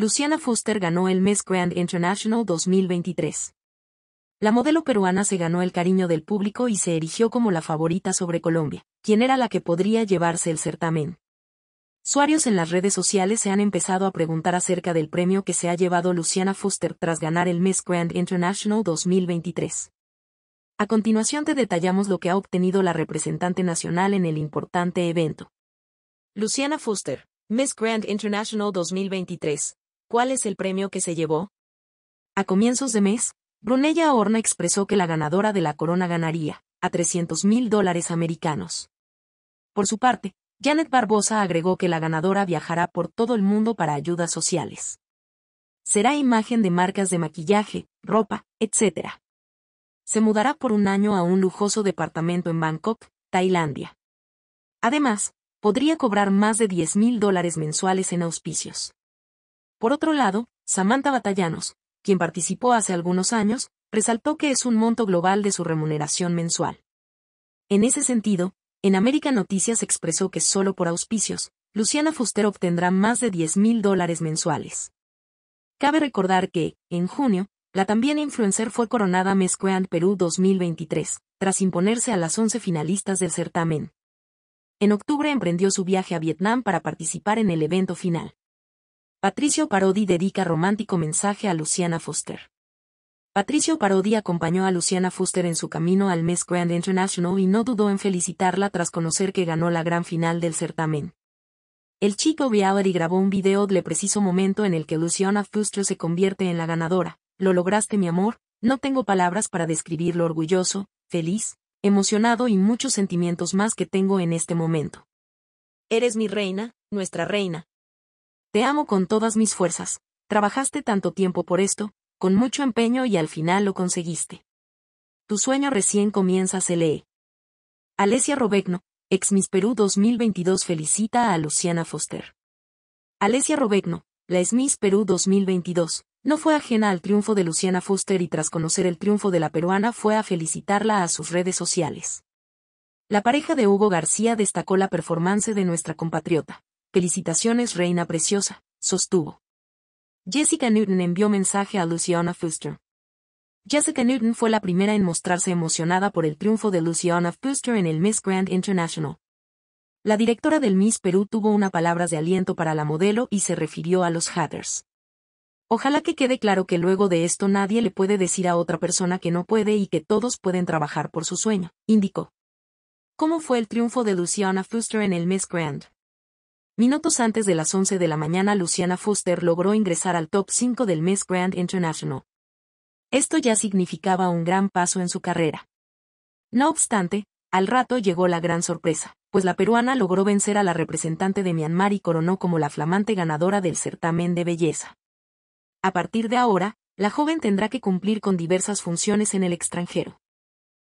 Luciana Foster ganó el Miss Grand International 2023. La modelo peruana se ganó el cariño del público y se erigió como la favorita sobre Colombia, quien era la que podría llevarse el certamen. Usuarios en las redes sociales se han empezado a preguntar acerca del premio que se ha llevado Luciana Foster tras ganar el Miss Grand International 2023. A continuación te detallamos lo que ha obtenido la representante nacional en el importante evento. Luciana Foster, Miss Grand International 2023, ¿Cuál es el premio que se llevó? A comienzos de mes, Brunella Horna expresó que la ganadora de la corona ganaría a 300 mil dólares americanos. Por su parte, Janet Barbosa agregó que la ganadora viajará por todo el mundo para ayudas sociales. Será imagen de marcas de maquillaje, ropa, etc. Se mudará por un año a un lujoso departamento en Bangkok, Tailandia. Además, podría cobrar más de 10 mil dólares mensuales en auspicios. Por otro lado, Samantha Batallanos, quien participó hace algunos años, resaltó que es un monto global de su remuneración mensual. En ese sentido, en América Noticias expresó que solo por auspicios, Luciana Fuster obtendrá más de 10 mil dólares mensuales. Cabe recordar que, en junio, la también influencer fue coronada Miss Perú 2023, tras imponerse a las 11 finalistas del certamen. En octubre emprendió su viaje a Vietnam para participar en el evento final. Patricio Parodi dedica romántico mensaje a Luciana Foster. Patricio Parodi acompañó a Luciana Foster en su camino al Miss Grand International y no dudó en felicitarla tras conocer que ganó la gran final del certamen. El chico reality grabó un video del preciso momento en el que Luciana Foster se convierte en la ganadora. Lo lograste mi amor, no tengo palabras para describir lo orgulloso, feliz, emocionado y muchos sentimientos más que tengo en este momento. Eres mi reina, nuestra reina, te amo con todas mis fuerzas, trabajaste tanto tiempo por esto, con mucho empeño y al final lo conseguiste. Tu sueño recién comienza se lee. Alesia Robegno, ex Miss Perú 2022 felicita a Luciana Foster. Alesia Robegno, la ex Miss Perú 2022, no fue ajena al triunfo de Luciana Foster y tras conocer el triunfo de la peruana fue a felicitarla a sus redes sociales. La pareja de Hugo García destacó la performance de nuestra compatriota. Felicitaciones reina preciosa, sostuvo. Jessica Newton envió mensaje a Luciana Fuster. Jessica Newton fue la primera en mostrarse emocionada por el triunfo de Luciana Fuster en el Miss Grand International. La directora del Miss Perú tuvo unas palabras de aliento para la modelo y se refirió a los haters. Ojalá que quede claro que luego de esto nadie le puede decir a otra persona que no puede y que todos pueden trabajar por su sueño, indicó. ¿Cómo fue el triunfo de Luciana Fuster en el Miss Grand? Minutos antes de las 11 de la mañana Luciana Foster logró ingresar al top 5 del Miss Grand International. Esto ya significaba un gran paso en su carrera. No obstante, al rato llegó la gran sorpresa, pues la peruana logró vencer a la representante de Myanmar y coronó como la flamante ganadora del certamen de belleza. A partir de ahora, la joven tendrá que cumplir con diversas funciones en el extranjero.